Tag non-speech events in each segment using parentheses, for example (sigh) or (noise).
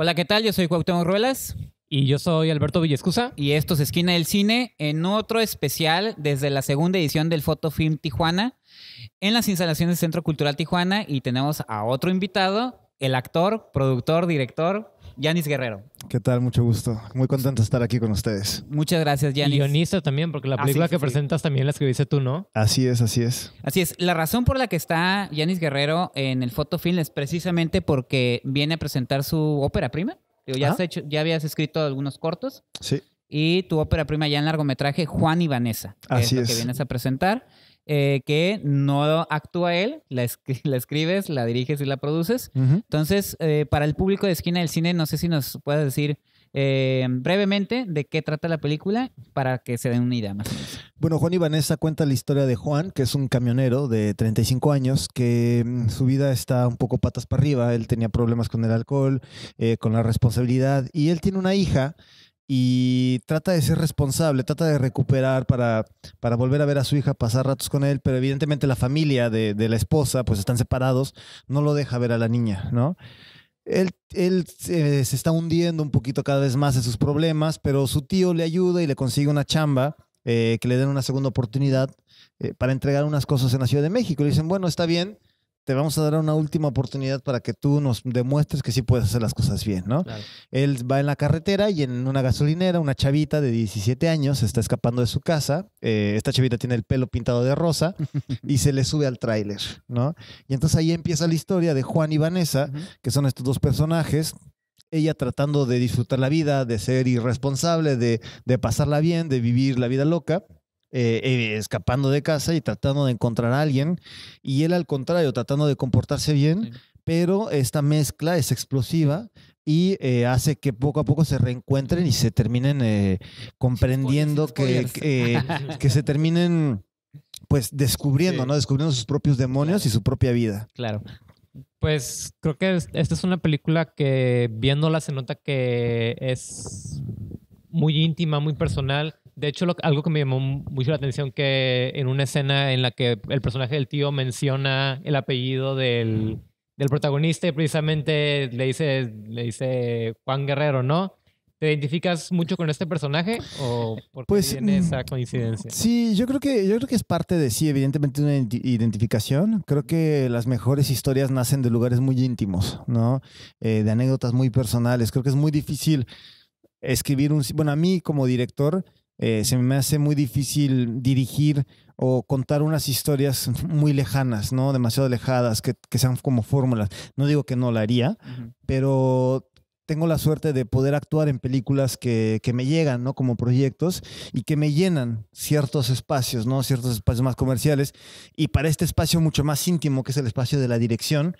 Hola, ¿qué tal? Yo soy Cuauhtémoc Ruelas. Y yo soy Alberto Villescusa. Y esto es Esquina del Cine, en otro especial desde la segunda edición del Fotofilm Tijuana, en las instalaciones del Centro Cultural Tijuana. Y tenemos a otro invitado, el actor, productor, director, Yanis Guerrero. ¿Qué tal? Mucho gusto. Muy contento de estar aquí con ustedes. Muchas gracias, Yanis. guionista también, porque la ah, película que presentas también la escribiste tú, ¿no? Así es, así es. Así es. La razón por la que está Yanis Guerrero en el Fotofilm es precisamente porque viene a presentar su ópera prima. ya, has ya habías escrito algunos cortos. Sí. Y tu ópera prima ya en largometraje, Juan y Vanessa. así es. Lo que vienes a presentar. Eh, que no actúa él, la, escribes, la diriges y la produces. Entonces, eh, para el público de Esquina del Cine, no sé si nos puedes decir eh, brevemente de qué trata la película para que se den una idea más Bueno, Juan y Vanessa cuenta la historia de Juan, que es un camionero de 35 años, que mm, su vida está un poco patas para arriba. Él tenía problemas con el alcohol, con la responsabilidad, y él tiene una hija y trata de ser responsable, trata de recuperar para, para volver a ver a su hija, pasar ratos con él, pero evidentemente la familia de, la esposa, pues están separados, no lo deja ver a la niña, ¿no? Él, eh, se está hundiendo un poquito cada vez más en sus problemas, pero su tío le ayuda y le consigue una chamba eh, que le den una segunda oportunidad eh, para entregar unas cosas en la Ciudad de México. Le dicen, bueno, está bien, te vamos a dar una última oportunidad para que tú nos demuestres que sí puedes hacer las cosas bien, ¿no? Él va en la carretera y en una gasolinera, una chavita de 17 años está escapando de su casa. Eh, esta chavita tiene el pelo pintado de rosa (laughs) y se le sube al tráiler, ¿no? Y entonces ahí empieza la historia de Juan y Vanessa, que son estos dos personajes ella tratando de disfrutar la vida, de ser irresponsable, de, de, pasarla bien, de vivir la vida loca. Eh, eh, escapando de casa y tratando de encontrar a alguien, y él al contrario, tratando de comportarse bien, pero esta mezcla es explosiva y eh, hace que poco a poco se reencuentren y se terminen comprendiendo (laughs) que, se terminen pues descubriendo, ¿no? Descubriendo sus propios demonios y su propia vida. Claro. Pues creo que esta es una película que viéndola se nota que es muy íntima, muy personal de hecho, algo que me llamó mucho la atención que en una escena en la que el personaje del tío menciona el apellido del, protagonista y precisamente le dice, le dice Juan Guerrero, ¿no? ¿Te identificas mucho con este personaje o por qué pues, tiene mm, esa coincidencia? Sí, yo creo que yo creo que es parte de sí, evidentemente una identificación. Creo que las mejores historias nacen de lugares muy íntimos, ¿no? Eh, de anécdotas muy personales. Creo que es muy difícil escribir un bueno a mí como director eh, se me hace muy difícil dirigir o contar unas historias muy lejanas, ¿no? Demasiado alejadas que, que sean como fórmulas. No digo que no la haría, pero tengo la suerte de poder actuar en películas que, que, me llegan, ¿no? Como proyectos y que me llenan ciertos espacios, ¿no? Ciertos espacios más comerciales. Y para este espacio mucho más íntimo, que es el espacio de la dirección,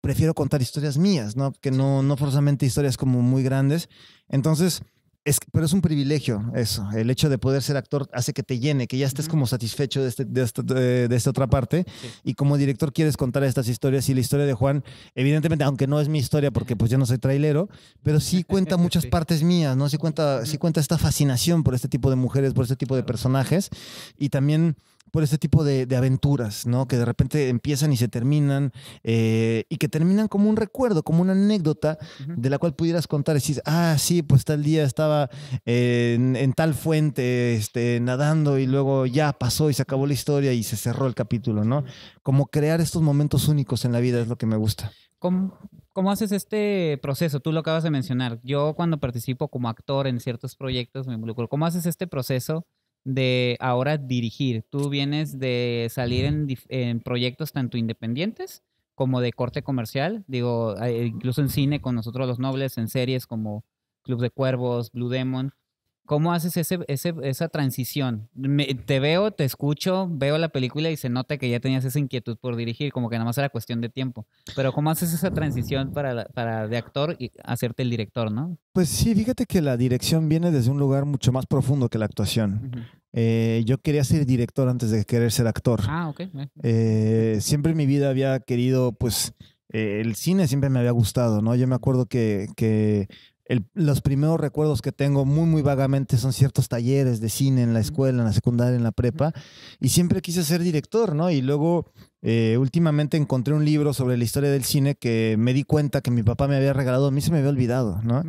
prefiero contar historias mías, ¿no? Que no, no forzosamente historias como muy grandes. Entonces, es, pero es un privilegio eso. El hecho de poder ser actor hace que te llene, que ya estés como satisfecho este, este, de, esta, otra parte. Y como director quieres contar estas historias. Y la historia de Juan, evidentemente, aunque no es mi historia porque pues yo no soy trailero, pero sí cuenta (laughs) muchas partes mías, ¿no? Sí cuenta, sí cuenta esta fascinación por este tipo de mujeres, por este tipo de personajes. Y también por este tipo de, aventuras, ¿no? Que de repente empiezan y se terminan eh, y que terminan como un recuerdo, como una anécdota de la cual pudieras contar y decir, ah, sí, pues tal día estaba en, tal fuente este, nadando y luego ya pasó y se acabó la historia y se cerró el capítulo, ¿no? Como crear estos momentos únicos en la vida es lo que me gusta. ¿Cómo, ¿Cómo haces este proceso? Tú lo acabas de mencionar. Yo cuando participo como actor en ciertos proyectos me involucro. ¿Cómo haces este proceso? de ahora dirigir. Tú vienes de salir en, en proyectos tanto independientes como de corte comercial, digo, e, incluso en cine con nosotros los nobles, en series como Club de Cuervos, Blue Demon. ¿Cómo haces ese, ese, esa transición? te veo, te escucho, veo la película y se nota que ya tenías esa inquietud por dirigir, como que nada más era cuestión de tiempo. Pero ¿cómo haces esa transición para, para de actor y hacerte el director, no? Pues sí, fíjate que la dirección viene desde un lugar mucho más profundo que la actuación. Eh, yo quería ser director antes de querer ser actor. Ah, ok. Eh, siempre en mi vida había querido, pues, eh, el cine siempre me había gustado, ¿no? Yo me acuerdo que, que los primeros recuerdos que tengo muy, muy vagamente son ciertos talleres de cine en la escuela, en la secundaria, en la prepa, y siempre quise ser director, ¿no? Y luego, eh, últimamente encontré un libro sobre la historia del cine que me di cuenta que mi papá me había regalado, a mí se me había olvidado, ¿no?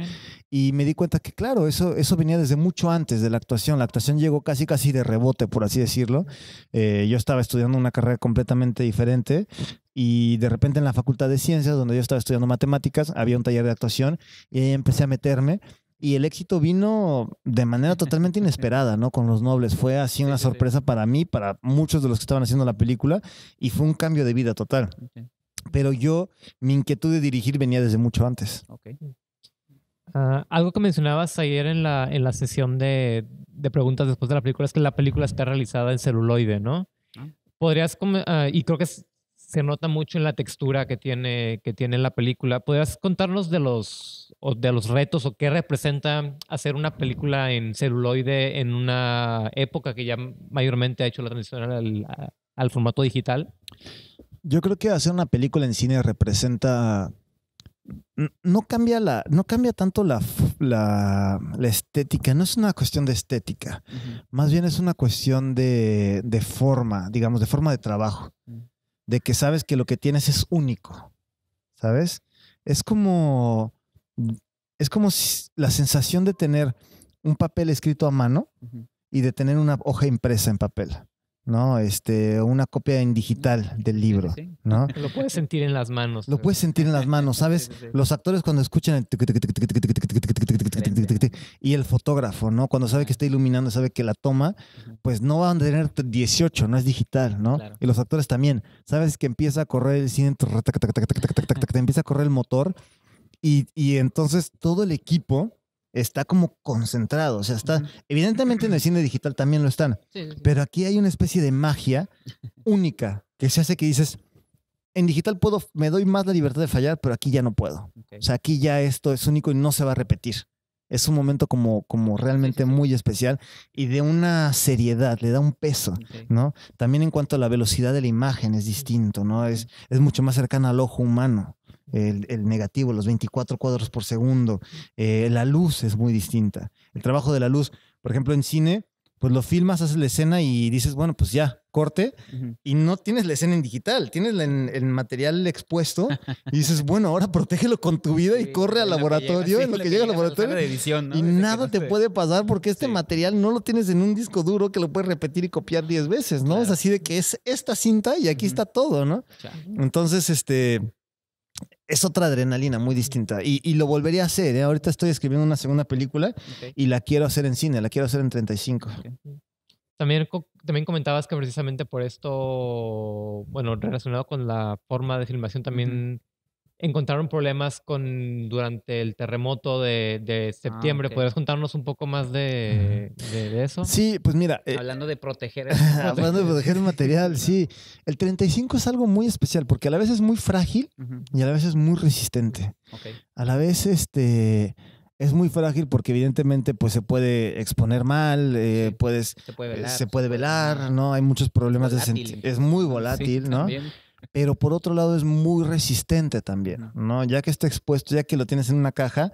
Y me di cuenta que, claro, eso, eso venía desde mucho antes de la actuación, la actuación llegó casi, casi de rebote, por así decirlo. Eh, yo estaba estudiando una carrera completamente diferente, y de repente en la Facultad de Ciencias, donde yo estaba estudiando matemáticas, había un taller de actuación y ahí empecé a meterme. Y el éxito vino de manera (laughs) totalmente inesperada, ¿no? Con los nobles. Fue así una sorpresa para mí, para muchos de los que estaban haciendo la película, y fue un cambio de vida total. Pero yo, mi inquietud de dirigir venía desde mucho antes. Okay. Ah, algo que mencionabas ayer en la, en la sesión de, de, preguntas después de la película es que la película está realizada en celuloide, ¿no? Ah. ¿Podrías, ah, y creo que es se nota mucho en la textura que tiene, que tiene la película. ¿Podrías contarnos de los, de los retos o qué representa hacer una película en celuloide en una época que ya mayormente ha hecho la transición al, formato digital? Yo creo que hacer una película en cine representa no cambia la no cambia tanto la, estética no es una cuestión de estética más bien es una cuestión de, forma digamos de forma de trabajo mm de que sabes que lo que tienes es único, ¿sabes? Es como, es como la sensación de tener un papel escrito a mano y de tener una hoja impresa en papel. ¿no? Este, una copia en digital del libro, ¿no? Lo puedes sentir en las manos. Lo puedes sentir en las manos, ¿sabes? Los actores cuando escuchan y el fotógrafo, ¿no? Cuando sabe que está iluminando, sabe que la toma, pues no van a tener 18, no es digital, ¿no? Y los actores también. Sabes que empieza a correr el cine, empieza a correr el motor y, y entonces todo el equipo está como concentrado. O sea, está. Evidentemente en el cine digital también lo están. Pero aquí hay una especie de magia única que se hace que dices. En digital puedo, me doy más la libertad de fallar, pero aquí ya no puedo. O sea, aquí ya esto es único y no se va a repetir. Es un momento como, como realmente muy especial y de una seriedad, le da un peso, ¿no? También en cuanto a la velocidad de la imagen es distinto, ¿no? Es, es mucho más cercana al ojo humano el, negativo, los 24 cuadros por segundo. Eh, la luz es muy distinta. El trabajo de la luz, por ejemplo, en cine, pues lo filmas, haces la escena y dices, bueno, pues ya, corte, y no tienes la escena en digital, tienes el material expuesto (laughs) y dices, bueno, ahora protégelo con tu vida y corre al laboratorio, en lo que llega al Y nada te puede pasar porque este material no lo tienes en un disco duro que lo puedes repetir y copiar 10 veces, ¿no? Es así de que es esta cinta y aquí está todo, ¿no? Entonces, este, es otra adrenalina muy distinta. Y, lo volvería a hacer. ¿eh? Ahorita estoy escribiendo una segunda película y la quiero hacer en cine, la quiero hacer en 35. También, también comentabas que precisamente por esto, bueno, relacionado con la forma de filmación, también encontraron problemas con durante el terremoto de, ah, septiembre. ¿Podrías contarnos un poco más de, eso? Sí, pues mira. Eh, (laughs) hablando de proteger el material. hablando de proteger el material, sí. El 35 es algo muy especial porque a la vez es muy frágil y a la vez es muy resistente. A la vez, este es muy frágil porque evidentemente pues se puede exponer mal, eh, puedes, se puede eh, velar, ¿no? Hay muchos problemas de de Es muy volátil, ¿no? pero por otro lado es muy resistente también, ¿no? Ya que está expuesto, ya que lo tienes en una caja,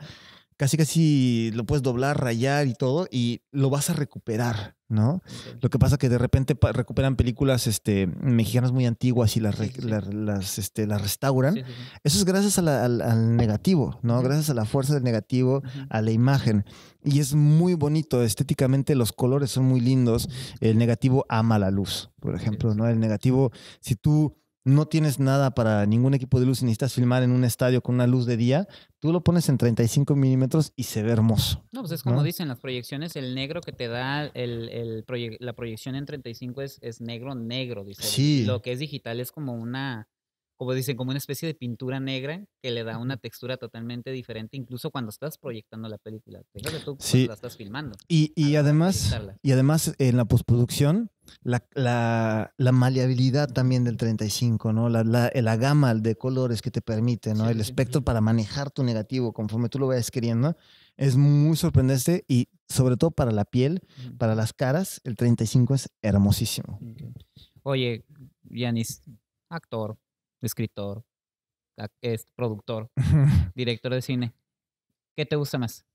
casi casi lo puedes doblar, rayar y todo, y lo vas a recuperar, ¿no? Lo que pasa que de repente recuperan películas este, mexicanas muy antiguas y las, este, las, restauran. Eso es gracias al, negativo, ¿no? Gracias a la fuerza del negativo, a la imagen. Y es muy bonito, estéticamente los colores son muy lindos. El negativo ama la luz, por ejemplo, ¿no? El negativo, si tú no tienes nada para ningún equipo de luz necesitas filmar en un estadio con una luz de día, tú lo pones en 35 milímetros y se ve hermoso. No, pues es como dicen las proyecciones, el negro que te da el, la proyección en 35 es, es negro, negro, dice. Lo que es digital es como una como dicen, como una especie de pintura negra que le da una textura totalmente diferente, incluso cuando estás proyectando la película. cuando tú la estás filmando. Y, además, y además, en la postproducción, la, la, maleabilidad también del 35, ¿no? La, la, gama de colores que te permite, ¿no? El espectro para manejar tu negativo conforme tú lo vayas queriendo. Es muy sorprendente y sobre todo para la piel, para las caras, el 35 es hermosísimo. Oye, Yanis, actor, escritor, es productor, (laughs) director de cine. ¿Qué te gusta más?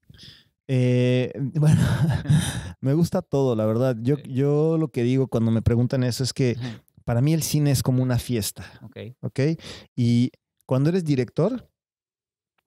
Eh, (laughs) bueno, (laughs) me gusta todo, la verdad. Yo, yo lo que digo cuando me preguntan eso es que para mí el cine es como una fiesta. Ok. Ok. Y cuando eres director,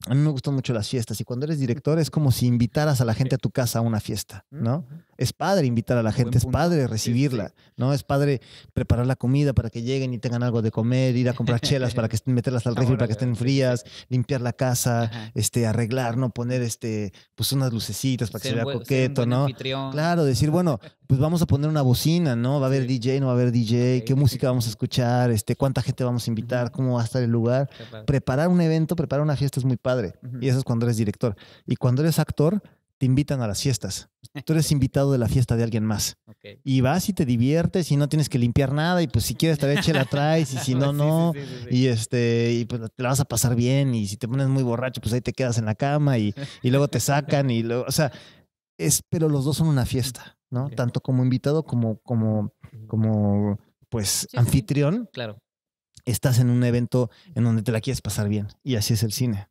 a mí me gustan mucho las fiestas y cuando eres director es como si invitaras a la gente a tu casa a una fiesta, ¿no? Es padre invitar a la gente, es padre recibirla, ¿no? Es padre preparar la comida para que lleguen y tengan algo de comer, ir a comprar chelas para que (laughs) estén, meterlas al refri para que estén frías, limpiar la casa, este, arreglar, ¿no? Poner este, pues unas lucecitas para que se vea coqueto, ¿no? Claro, decir, bueno, pues vamos a poner una bocina, ¿no? Va a haber DJ, no va a haber DJ, qué música vamos a escuchar, este, cuánta gente vamos a invitar, cómo va a estar el lugar. Preparar un evento, preparar una fiesta es muy padre. Y eso es cuando eres director. Y cuando eres actor, te invitan a las fiestas. Tú eres invitado de la fiesta de alguien más. Y vas y te diviertes y no tienes que limpiar nada y pues si quieres te la traes y si no, (laughs) no. y este, pues te la vas a pasar bien y si te pones muy borracho, pues ahí te quedas en la cama y, luego te sacan y luego, o sea, pero los dos son una fiesta, ¿no? Tanto como invitado como, como, como pues, anfitrión. Claro. Estás en un evento en donde te la quieres pasar bien. Y así es el cine.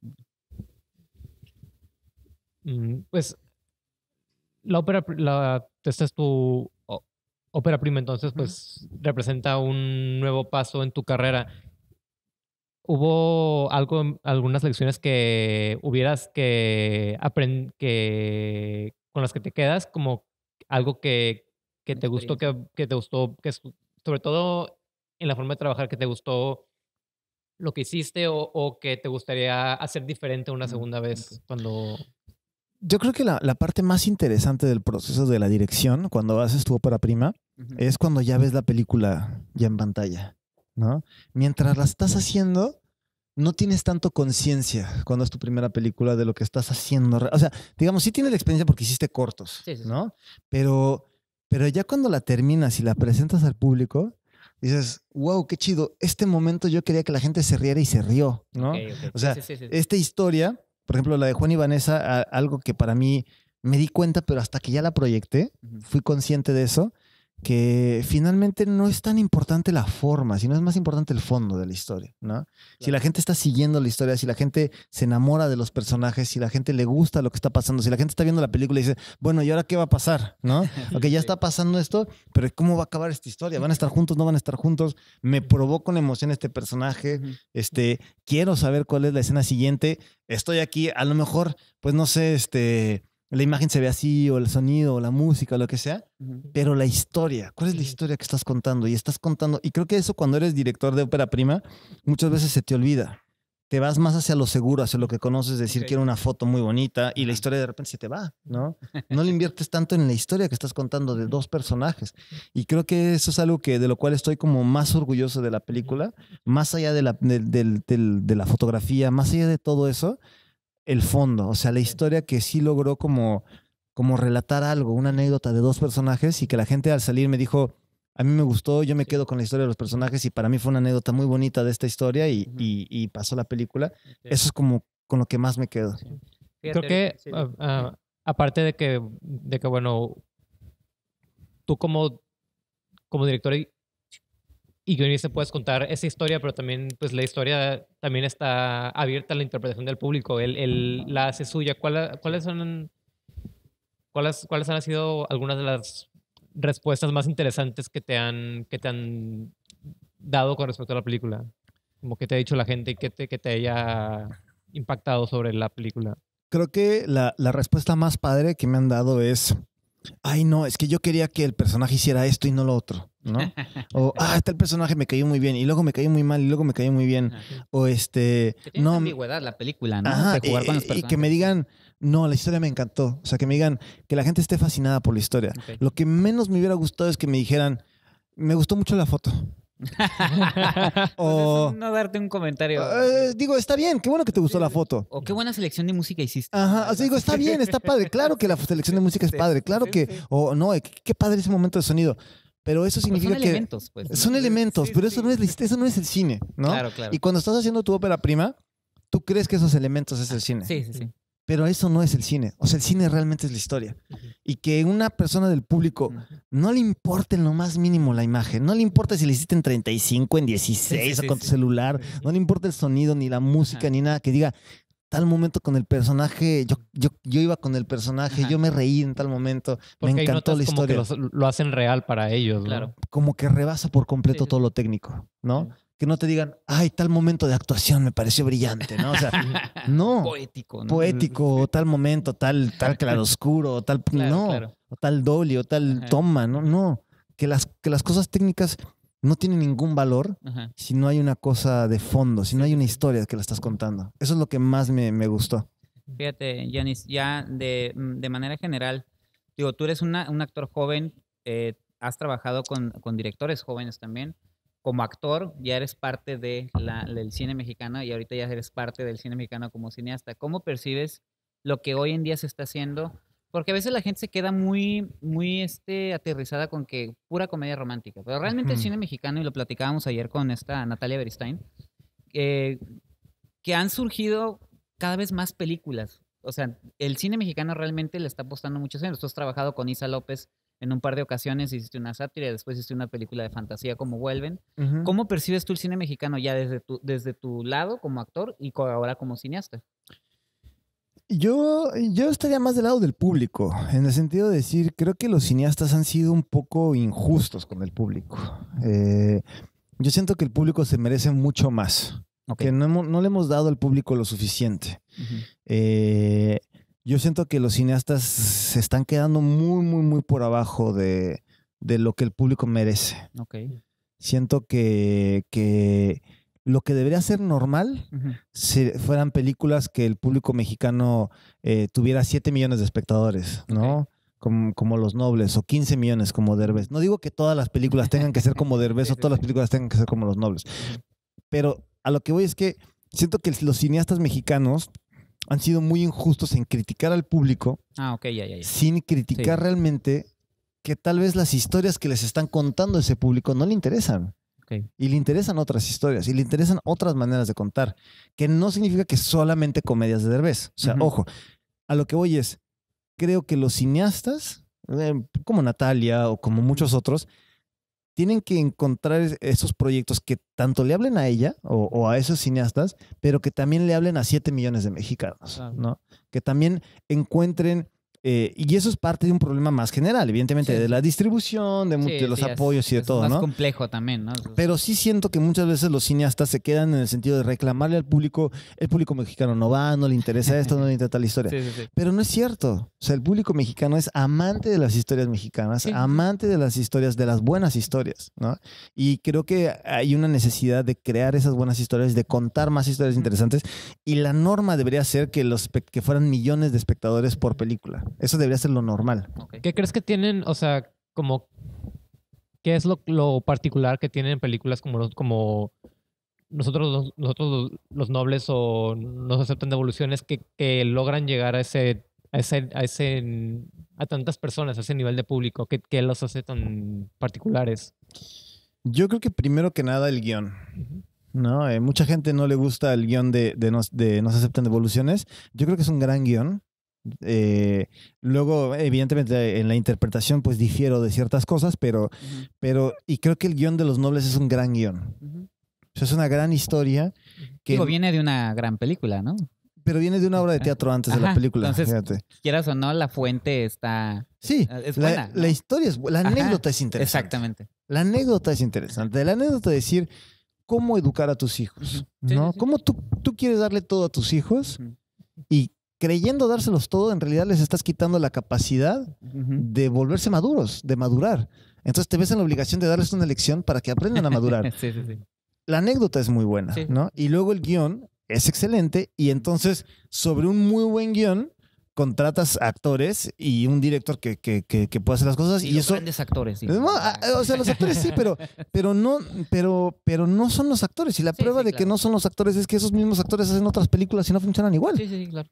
Mm, pues, la ópera, la, esta es tu ópera prima, entonces, pues, representa un nuevo paso en tu carrera. ¿Hubo algo, algunas lecciones que hubieras que, aprend que con las que te quedas, como algo que, que te gustó, que, te gustó, que sobre todo en la forma de trabajar que te gustó lo que hiciste o, que te gustaría hacer diferente una mm, segunda vez cuando... Yo creo que la, parte más interesante del proceso de la dirección, cuando haces tu ópera prima, es cuando ya ves la película ya en pantalla, ¿no? Mientras la estás haciendo, no tienes tanto conciencia cuando es tu primera película de lo que estás haciendo. O sea, digamos, sí tienes la experiencia porque hiciste cortos, ¿no? Pero, pero ya cuando la terminas y la presentas al público, dices, wow, qué chido, este momento yo quería que la gente se riera y se rió, ¿no? O sea, esta historia, por ejemplo, la de Juan y Vanessa, algo que para mí me di cuenta, pero hasta que ya la proyecté, fui consciente de eso que finalmente no es tan importante la forma, sino es más importante el fondo de la historia, ¿no? Si la gente está siguiendo la historia, si la gente se enamora de los personajes, si la gente le gusta lo que está pasando, si la gente está viendo la película y dice, bueno, ¿y ahora qué va a pasar? ¿No? (laughs) Ok, ya está pasando esto, pero ¿cómo va a acabar esta historia? ¿Van a estar juntos? ¿No van a estar juntos? Me provoca una emoción este personaje, este, quiero saber cuál es la escena siguiente, estoy aquí, a lo mejor, pues no sé, este la imagen se ve así, o el sonido, o la música, o lo que sea, pero la historia, ¿cuál es la historia que estás contando? Y estás contando, y creo que eso cuando eres director de ópera prima, muchas veces se te olvida. Te vas más hacia lo seguro, hacia lo que conoces, decir que era una foto muy bonita y la historia de repente se te va, ¿no? (laughs) No le inviertes tanto en la historia que estás contando de dos personajes. Y creo que eso es algo que, de lo cual estoy como más orgulloso de la película, más allá de la, de la fotografía, más allá de todo eso, el fondo, o sea, la historia que sí logró como, como relatar algo, una anécdota de dos personajes y que la gente al salir me dijo, a mí me gustó, yo me quedo con la historia de los personajes y para mí fue una anécdota muy bonita de esta historia y, pasó la película. Eso es como con lo que más me quedo. Creo que, ah, ah, aparte de que, de que, bueno, tú como, como director y con te puedes contar esa historia, pero también pues la historia también está abierta a la interpretación del público, él, la hace suya. ¿Cuáles son cuáles, cuáles han sido algunas de las respuestas más interesantes que te han que te han dado con respecto a la película? Como que te ha dicho la gente y que te, que te haya impactado sobre la película. Creo que la, la respuesta más padre que me han dado es ay, no, es que yo quería que el personaje hiciera esto y no lo otro, ¿no? (laughs) O, ah, este personaje me cayó muy bien y luego me cayó muy mal y luego me cayó muy bien. O este. no. la película, ¿no? Ajá, eh, eh, Y que me digan, no, la historia me encantó. O sea, que me digan, que la gente esté fascinada por la historia. Lo que menos me hubiera gustado es que me dijeran, me gustó mucho la foto. (laughs) Pues no darte un comentario. Eh, digo, está bien, qué bueno que te gustó la foto. O qué buena selección de música hiciste. Ajá, digo, está bien, está padre. Claro que la (laughs) selección de música es padre, claro que, o no, eh, qué padre ese momento de sonido. Pero eso pues significa son que. Elementos, pues. Son elementos, pero Eso, no es, eso no es el cine, ¿no? Claro, claro. Y cuando estás haciendo tu ópera prima, tú crees que esos elementos es el cine. Sí, sí, sí. Pero eso no es el cine. O sea, el cine realmente es la historia. Y que una persona del público no le importe en lo más mínimo la imagen. No le importa si le hiciste en 35, en 16 o con tu celular. No le importa el sonido, ni la música, ni nada. Que diga, tal momento con el personaje, yo, yo, iba con el personaje, yo me reí en tal momento, me encantó la historia. lo hacen real para ellos, claro. Como que rebasa por completo todo lo técnico, ¿no? que no te digan, ay, tal momento de actuación me pareció brillante, ¿no? O sea, (laughs) no. poético, ¿no? Poético, o tal momento, tal, tal (laughs) claroscuro, o tal, no, o tal doble, o tal toma, ¿no? No, que las, que las cosas técnicas no tienen ningún valor si no hay una cosa de fondo, si no hay una historia que la estás contando. Eso es lo que más me, me gustó. Fíjate, Yanis, ya de, mm, manera general, digo, tú eres un actor joven, eh, has trabajado con, con directores jóvenes también como actor, ya eres parte de del cine mexicano y ahorita ya eres parte del cine mexicano como cineasta. ¿Cómo percibes lo que hoy en día se está haciendo? Porque a veces la gente se queda muy, muy este, aterrizada con que pura comedia romántica. Pero realmente el cine mexicano, y lo platicábamos ayer con esta Natalia Beristain, eh, que han surgido cada vez más películas o sea, el cine mexicano realmente le está apostando mucho años. Tú has trabajado con Isa López en un par de ocasiones, hiciste una sátira, y después hiciste una película de fantasía como Vuelven. ¿Cómo percibes tú el cine mexicano ya desde tu, desde tu lado como actor y ahora como cineasta? Yo, yo estaría más del lado del público, en el sentido de decir, creo que los cineastas han sido un poco injustos con el público. Eh, yo siento que el público se merece mucho más. Que no, le hemos dado al público lo suficiente. Eh, yo siento que los cineastas se están quedando muy, muy, muy por abajo de, lo que el público merece. Okay. Siento que, lo que debería ser normal fueran películas que el público mexicano eh, tuviera 7 millones de espectadores, ¿no? Como, como, Los Nobles o 15 millones como Derbez. No digo que todas las películas tengan que ser como (laughs) Derbez o todas las películas tengan que ser como Los Nobles, pero a lo que voy es que siento que los cineastas mexicanos han sido muy injustos en criticar al público. Ah, sin criticar realmente que tal vez las historias que les están contando ese público no le interesan. Y le interesan otras historias, y le interesan otras maneras de contar, que no significa que solamente comedias de Derbez. O sea, ojo, a lo que voy es, creo que los cineastas, eh, como Natalia o como muchos otros, tienen que encontrar esos proyectos que tanto le hablen a ella o, a esos cineastas, pero que también le hablen a 7 millones de mexicanos, ¿no? Que también encuentren eh, y eso es parte de un problema más general, evidentemente, de la distribución, de, los apoyos y de todo, complejo también, ¿no? Pero sí siento que muchas veces los cineastas se quedan en el sentido de reclamarle al público, el público mexicano no va, no le interesa esto, no le (laughs) interesa tal historia. Pero no es cierto. O sea, el público mexicano es amante de las historias mexicanas, amante de las historias, de las buenas historias, ¿no? Y creo que hay una necesidad de crear esas buenas historias, de contar más historias interesantes. Y la norma debería ser que, los, que fueran millones de espectadores por película. Eso debería ser lo normal. ¿Qué crees que tienen, o sea, como, qué es lo, particular que tienen en películas como, como nosotros, los, nobles o nos aceptan devoluciones que, logran llegar a ese, a ese, a ese, a tantas personas, a ese nivel de público, que, los hace tan particulares? Yo creo que primero que nada el guión. ¿no? Eh, mucha gente no le gusta el guión de, de, nos, de Nos aceptan devoluciones. Yo creo que es un gran guión. Eh, luego, evidentemente, en la interpretación, pues difiero de ciertas cosas, pero, pero y creo que el guión de los nobles es un gran guión. es una gran historia. Que Digo, viene de una gran película, ¿no? Pero viene de una obra de este, teatro antes de la película. Entonces, quieras o no, la fuente está. Sí, eh, buena, la, historia es La anécdota es interesante. Exactamente. La anécdota es interesante. La anécdota es decir cómo educar a tus hijos, ¿no? Cómo tú, tú, quieres darle todo a tus hijos y creyendo dárselos todo, en realidad les estás quitando la capacidad de volverse maduros, de madurar. Entonces te ves en la obligación de darles una lección para que aprendan a madurar. (laughs) La anécdota es muy buena, ¿no? Y luego el guión es excelente y entonces sobre un muy buen guión contratas actores y un director que, que, pueda hacer las cosas. Y, eso, grandes actores. Pues, ah, o sea, los actores sí, pero, (laughs) pero, no, pero, pero no son los actores. Y la prueba de que no son los actores es que esos mismos actores hacen otras películas y no funcionan igual. Sí, sí, claro.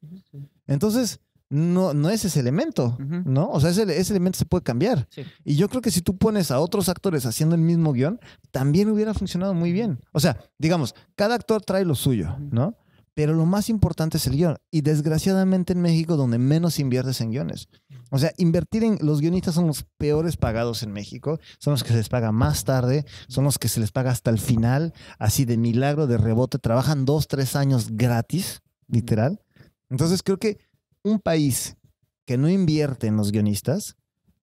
Entonces, no, no es ese elemento, ¿no? O sea, ese, elemento se puede cambiar. Y yo creo que si tú pones a otros actores haciendo el mismo guión, también hubiera funcionado muy bien. O sea, digamos, cada actor trae lo suyo, ¿no? Pero lo más importante es el guión. Y desgraciadamente en México, donde menos inviertes en guiones. O sea, invertir en. Los guionistas son los peores pagados en México. Son los que se les paga más tarde. Son los que se les paga hasta el final. Así de milagro, de rebote. Trabajan dos, tres años gratis, literal. Entonces creo que un país que no invierte en los guionistas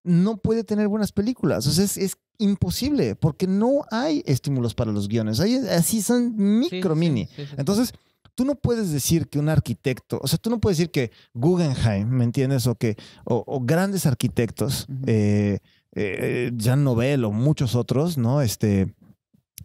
no puede tener buenas películas. O sea, es, imposible porque no hay estímulos para los guiones. así son micro, mini. Entonces tú no puedes decir que un arquitecto, o sea, tú no puedes decir que Guggenheim, ¿me entiendes? O que o, grandes arquitectos, eh, eh, Jean o muchos otros, ¿no? Este,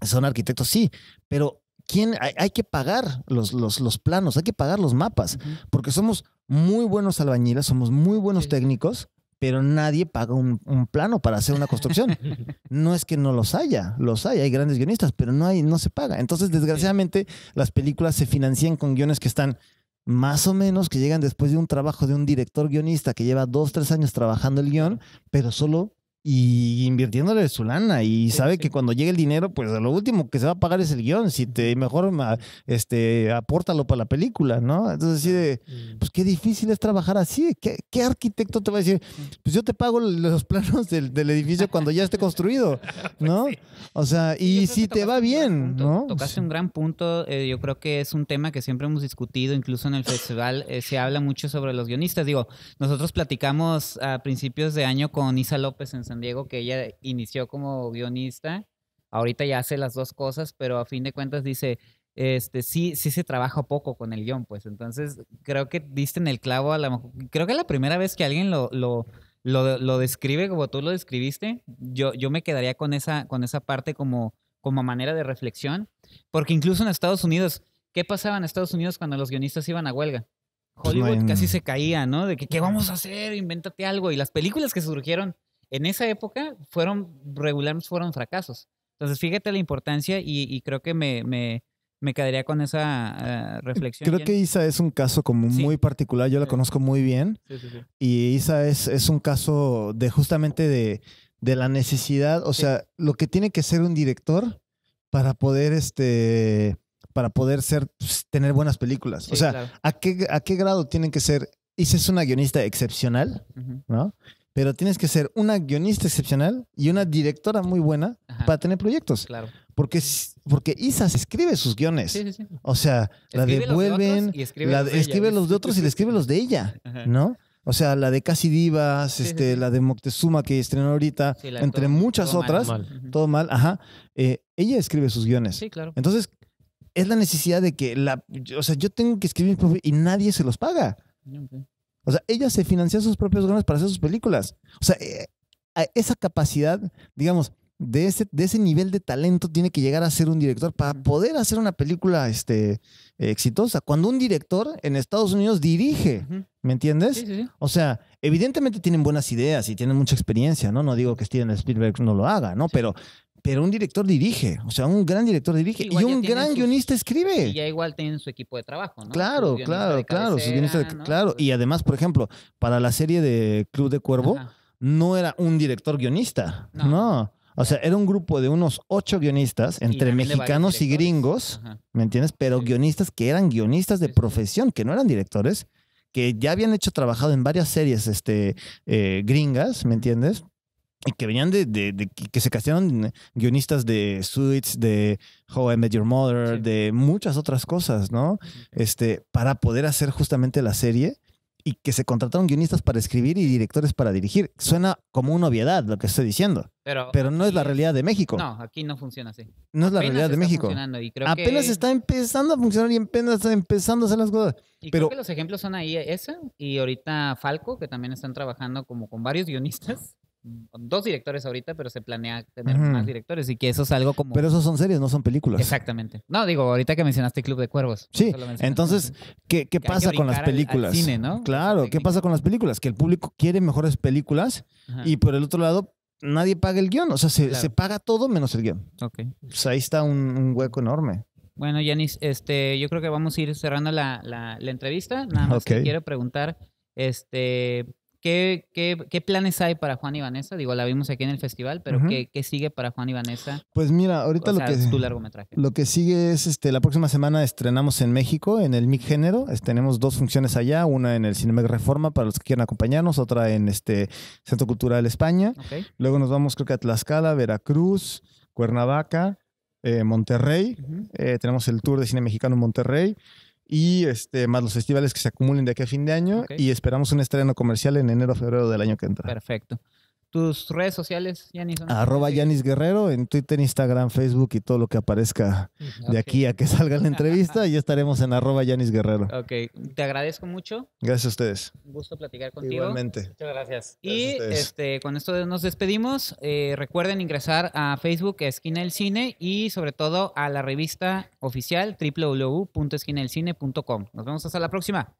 son arquitectos, sí, pero ¿quién? Hay, que pagar los, los, planos, hay que pagar los mapas, porque somos muy buenos albañiles, somos muy buenos técnicos, pero nadie paga un, plano para hacer una construcción. (laughs) No es que no los haya, los hay, hay grandes guionistas, pero no, hay, no se paga. Entonces, desgraciadamente, las películas se financian con guiones que están más o menos, que llegan después de un trabajo de un director guionista que lleva dos, tres años trabajando el guión, pero solo y invirtiéndole su lana y sabe que cuando llegue el dinero, pues lo último que se va a pagar es el guión, si te mejor este, apórtalo para la película, ¿no? Entonces así de, mm. pues qué difícil es trabajar así, ¿Qué, ¿qué, arquitecto te va a decir? Pues yo te pago los planos del, edificio cuando ya esté construido, (laughs) ¿no? O sea, y si te va bien, ¿no? Tocaste un gran punto, eh, yo creo que es un tema que siempre hemos discutido, incluso en el festival eh, se habla mucho sobre los guionistas, digo, nosotros platicamos a principios de año con Isa López en San Diego, que ella inició como guionista, ahorita ya hace las dos cosas, pero a fin de cuentas dice, este, sí, sí se trabaja poco con el guión, pues entonces creo que diste en el clavo, a la, creo que la primera vez que alguien lo, lo, describe como tú lo describiste, yo, yo me quedaría con esa, con esa parte como, como manera de reflexión, porque incluso en Estados Unidos, ¿qué pasaba en Estados Unidos cuando los guionistas iban a huelga? Pues Hollywood casi se caía, ¿no? De que, ¿qué vamos a hacer? Invéntate algo. Y las películas que surgieron en esa época fueron, regularmente fueron fracasos. Entonces, fíjate la importancia y, creo que me, me, quedaría con esa eh, reflexión. Creo que Isa es un caso como muy particular, yo la conozco muy bien. y Isa es, es un caso de justamente de, la necesidad, o sea, lo que tiene que ser un director para poder este para poder ser pues, tener buenas películas. o sea, ¿a, qué, grado tienen que ser? Isa es una guionista excepcional, ¿no? pero tienes que ser una guionista excepcional y una directora muy buena para tener proyectos. Claro. Porque, porque Isa escribe sus guiones. Sí, sí, sí. O sea, la devuelven, de la, los de escribe los de otros y le escribe los de ella, ¿no? O sea, la de Casi Divas, este, la de Moctezuma que estrenó ahorita, entre muchas todo otras, mal. todo mal, ajá. Eh, ella escribe sus guiones. Sí, claro. Entonces, es la necesidad de que la, o sea, yo tengo que escribir y nadie se los paga. O sea, ella se financia sus propios ganas para hacer sus películas. O sea, eh, esa capacidad, digamos, de ese, de ese nivel de talento tiene que llegar a ser un director para poder hacer una película este, exitosa. Cuando un director en Estados Unidos dirige, ¿me entiendes? O sea, evidentemente tienen buenas ideas y tienen mucha experiencia, ¿no? No digo que Steven Spielberg no lo haga, ¿no? Pero, pero un director dirige, o sea, un gran director dirige y un gran guionista escribe. Y ya igual tienen su equipo de trabajo, ¿no? Claro, claro, claro, claro. Y además, por ejemplo, para la serie de Club de Cuervo, no era un director guionista, no. O sea, era un grupo de unos ocho guionistas, entre mexicanos y gringos, ¿me entiendes? Pero guionistas que eran guionistas de profesión, que no eran directores, que ya habían hecho trabajado en varias series este, eh, gringas, ¿me entiendes? y que venían de, que se castearon guionistas de Suits, de How I Met Your Mother, de muchas otras cosas, ¿no? Este, para poder hacer justamente la serie y que se contrataron guionistas para escribir y directores para dirigir. Suena como una obviedad lo que estoy diciendo. Pero, no es la realidad de México. No, aquí no funciona así. No es la realidad de México. apenas está empezando a funcionar y apenas está empezando a hacer las cosas. pero... creo que los ejemplos son ahí esa y ahorita Falco, que también están trabajando como con varios guionistas dos directores ahorita, pero se planea tener más directores y que eso es algo como... Pero esos son series, no son películas. Exactamente. No, digo, ahorita que mencionaste Club de Cuervos. Sí, entonces, ¿qué, pasa con las películas? Claro, ¿qué pasa con las películas? Que el público quiere mejores películas y por el otro lado, nadie paga el guión. O sea, se, se paga todo menos el guión. Ok. O pues ahí está un, hueco enorme. Bueno, Yanis, este, yo creo que vamos a ir cerrando la, entrevista. Nada más quiero preguntar, este, ¿Qué, planes hay para Juan y Vanessa? Digo, la vimos aquí en el festival, pero ¿qué, sigue para Juan y Vanessa? Pues mira, ahorita lo que... Lo que sigue es, este, la próxima semana estrenamos en México, en el MIG Género. tenemos dos funciones allá, una en el de Reforma para los que quieran acompañarnos, otra en este Centro Cultural España. Luego nos vamos creo que a Tlaxcala, Veracruz, Cuernavaca, eh, Monterrey. Eh, tenemos el Tour de Cine Mexicano en Monterrey y este, más los festivales que se acumulen de aquí a fin de año y esperamos un estreno comercial en enero o febrero del año que entra. Perfecto. Tus redes sociales, Yanis. Arroba Yanis Guerrero en Twitter, Instagram, Facebook y todo lo que aparezca mm, de aquí a que salga la (laughs) entrevista. y estaremos en arroba Yanis Guerrero. Ok, te agradezco mucho. Gracias a ustedes. Un gusto platicar contigo. Igualmente. Muchas gracias. Y este, con esto nos despedimos. Eh, recuerden ingresar a Facebook Esquina del Cine y sobre todo a la revista oficial www.esquinelcine.com. Nos vemos hasta la próxima.